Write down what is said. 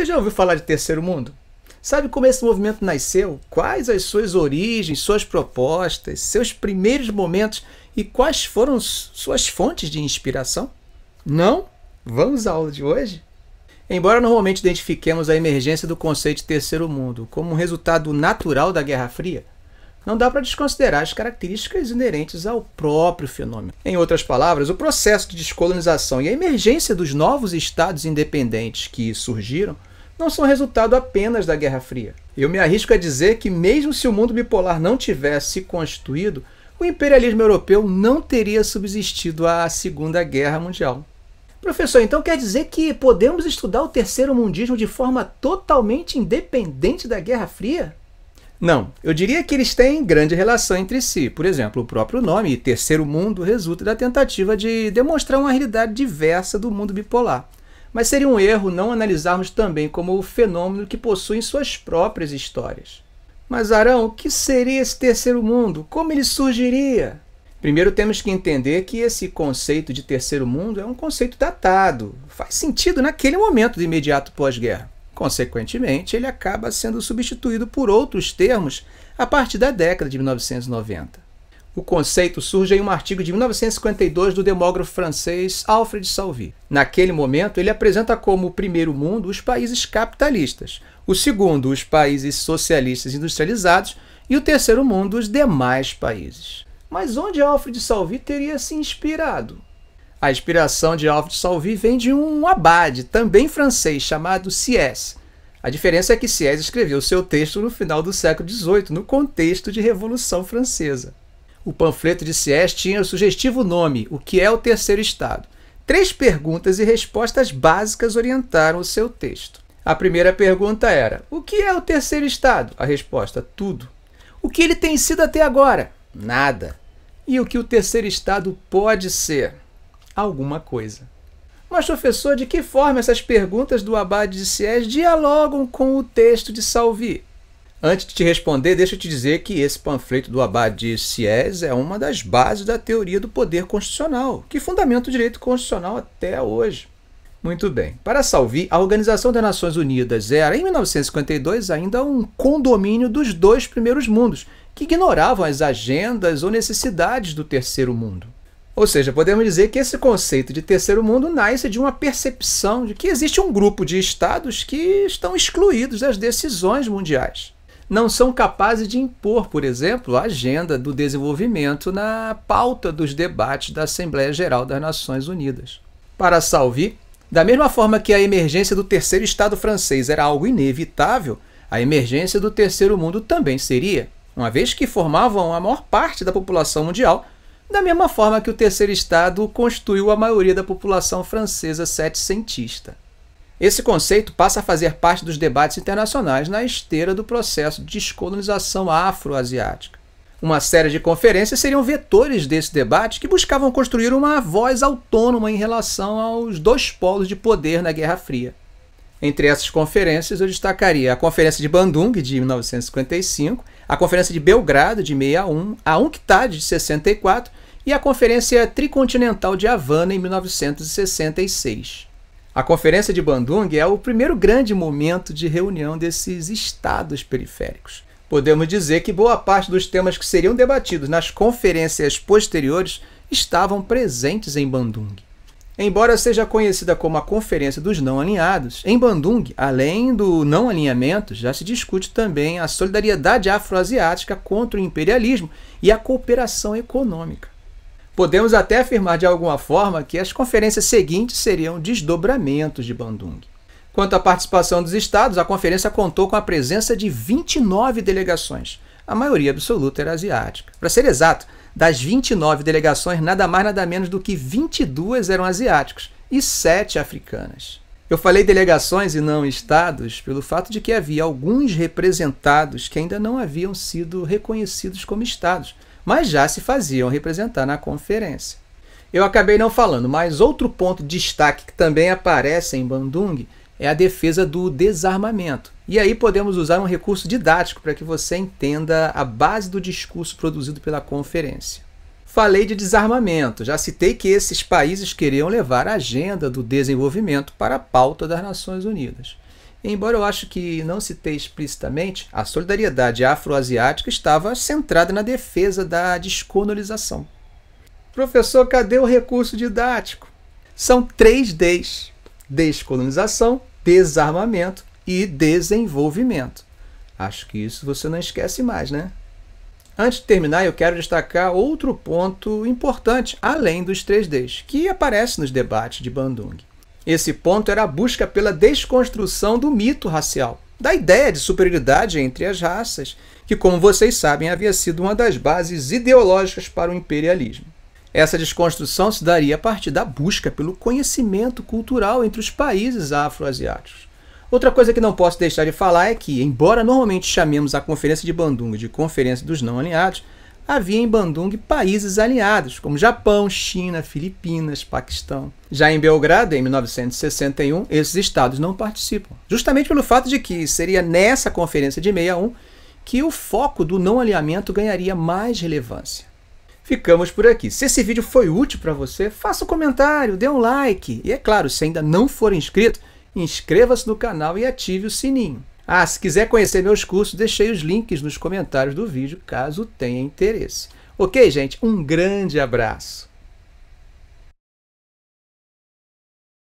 Você já ouviu falar de terceiro mundo? Sabe como esse movimento nasceu? Quais as suas origens, suas propostas, seus primeiros momentos e quais foram suas fontes de inspiração? Não? Vamos à aula de hoje? Embora normalmente identifiquemos a emergência do conceito de terceiro mundo como um resultado natural da Guerra Fria, não dá para desconsiderar as características inerentes ao próprio fenômeno. Em outras palavras, o processo de descolonização e a emergência dos novos estados independentes que surgiram não são resultado apenas da Guerra Fria. Eu me arrisco a dizer que, mesmo se o mundo bipolar não tivesse se constituído, o imperialismo europeu não teria subsistido à Segunda Guerra Mundial. Professor, então quer dizer que podemos estudar o terceiro mundismo de forma totalmente independente da Guerra Fria? Não, eu diria que eles têm grande relação entre si. Por exemplo, o próprio nome Terceiro Mundo resulta da tentativa de demonstrar uma realidade diversa do mundo bipolar. Mas seria um erro não analisarmos também como o fenômeno que possui suas próprias histórias. Mas, Arão, o que seria esse terceiro mundo? Como ele surgiria? Primeiro temos que entender que esse conceito de terceiro mundo é um conceito datado, faz sentido naquele momento de imediato pós-guerra. Consequentemente, ele acaba sendo substituído por outros termos a partir da década de 1990. O conceito surge em um artigo de 1952 do demógrafo francês Alfred Salvi. Naquele momento, ele apresenta como o primeiro mundo os países capitalistas, o segundo, os países socialistas industrializados, e o terceiro mundo, os demais países. Mas onde Alfred Salvi teria se inspirado? A inspiração de Alfred Salvi vem de um abade, também francês, chamado Sieyès. A diferença é que Sieyès escreveu seu texto no final do século XVIII, no contexto de Revolução Francesa. O panfleto de Sies tinha o sugestivo nome: O que é o terceiro estado? Três perguntas e respostas básicas orientaram o seu texto. A primeira pergunta era: O que é o terceiro estado? A resposta: Tudo. O que ele tem sido até agora? Nada. E o que o terceiro estado pode ser? Alguma coisa. Mas, professor, de que forma essas perguntas do Abade de Siés dialogam com o texto de Salvi? Antes de te responder, deixa eu te dizer que esse panfleto do Abade Siés é uma das bases da teoria do poder constitucional, que fundamenta o direito constitucional até hoje. Muito bem. Para Salvi, a Organização das Nações Unidas era, em 1952, ainda um condomínio dos dois primeiros mundos, que ignoravam as agendas ou necessidades do terceiro mundo. Ou seja, podemos dizer que esse conceito de terceiro mundo nasce de uma percepção de que existe um grupo de estados que estão excluídos das decisões mundiais não são capazes de impor, por exemplo, a agenda do desenvolvimento na pauta dos debates da Assembleia Geral das Nações Unidas. Para Salvi, da mesma forma que a emergência do terceiro Estado francês era algo inevitável, a emergência do terceiro mundo também seria, uma vez que formavam a maior parte da população mundial, da mesma forma que o terceiro Estado constituiu a maioria da população francesa setecentista. Esse conceito passa a fazer parte dos debates internacionais na esteira do processo de descolonização afroasiática. Uma série de conferências seriam vetores desse debate que buscavam construir uma voz autônoma em relação aos dois polos de poder na Guerra Fria. Entre essas conferências, eu destacaria a Conferência de Bandung, de 1955, a Conferência de Belgrado, de 61, a UNCTAD, de 64 e a Conferência Tricontinental de Havana, em 1966. A Conferência de Bandung é o primeiro grande momento de reunião desses estados periféricos. Podemos dizer que boa parte dos temas que seriam debatidos nas conferências posteriores estavam presentes em Bandung. Embora seja conhecida como a Conferência dos Não Alinhados, em Bandung, além do não alinhamento, já se discute também a solidariedade afroasiática contra o imperialismo e a cooperação econômica. Podemos até afirmar de alguma forma que as conferências seguintes seriam desdobramentos de Bandung. Quanto à participação dos estados, a conferência contou com a presença de 29 delegações. A maioria absoluta era asiática. Para ser exato, das 29 delegações, nada mais nada menos do que 22 eram asiáticos e 7 africanas. Eu falei delegações e não estados pelo fato de que havia alguns representados que ainda não haviam sido reconhecidos como estados, mas já se faziam representar na conferência. Eu acabei não falando, mas outro ponto de destaque que também aparece em Bandung é a defesa do desarmamento. E aí podemos usar um recurso didático para que você entenda a base do discurso produzido pela conferência. Falei de desarmamento, já citei que esses países queriam levar a agenda do desenvolvimento para a pauta das Nações Unidas. Embora eu acho que não citei explicitamente, a solidariedade afroasiática estava centrada na defesa da descolonização. Professor, cadê o recurso didático? São três Ds: descolonização, desarmamento e desenvolvimento. Acho que isso você não esquece mais, né? Antes de terminar, eu quero destacar outro ponto importante, além dos três Ds, que aparece nos debates de Bandung esse ponto era a busca pela desconstrução do mito racial, da ideia de superioridade entre as raças, que, como vocês sabem, havia sido uma das bases ideológicas para o imperialismo. Essa desconstrução se daria a partir da busca pelo conhecimento cultural entre os países afroasiáticos. Outra coisa que não posso deixar de falar é que, embora normalmente chamemos a Conferência de Bandung de Conferência dos Não Alinhados, havia em Bandung países aliados, como Japão, China, Filipinas, Paquistão. Já em Belgrado, em 1961, esses estados não participam, justamente pelo fato de que seria nessa conferência de 61 que o foco do não alinhamento ganharia mais relevância. Ficamos por aqui. Se esse vídeo foi útil para você, faça um comentário, dê um like e, é claro, se ainda não for inscrito, inscreva-se no canal e ative o sininho. Ah, se quiser conhecer meus cursos, deixei os links nos comentários do vídeo, caso tenha interesse. Ok, gente? Um grande abraço!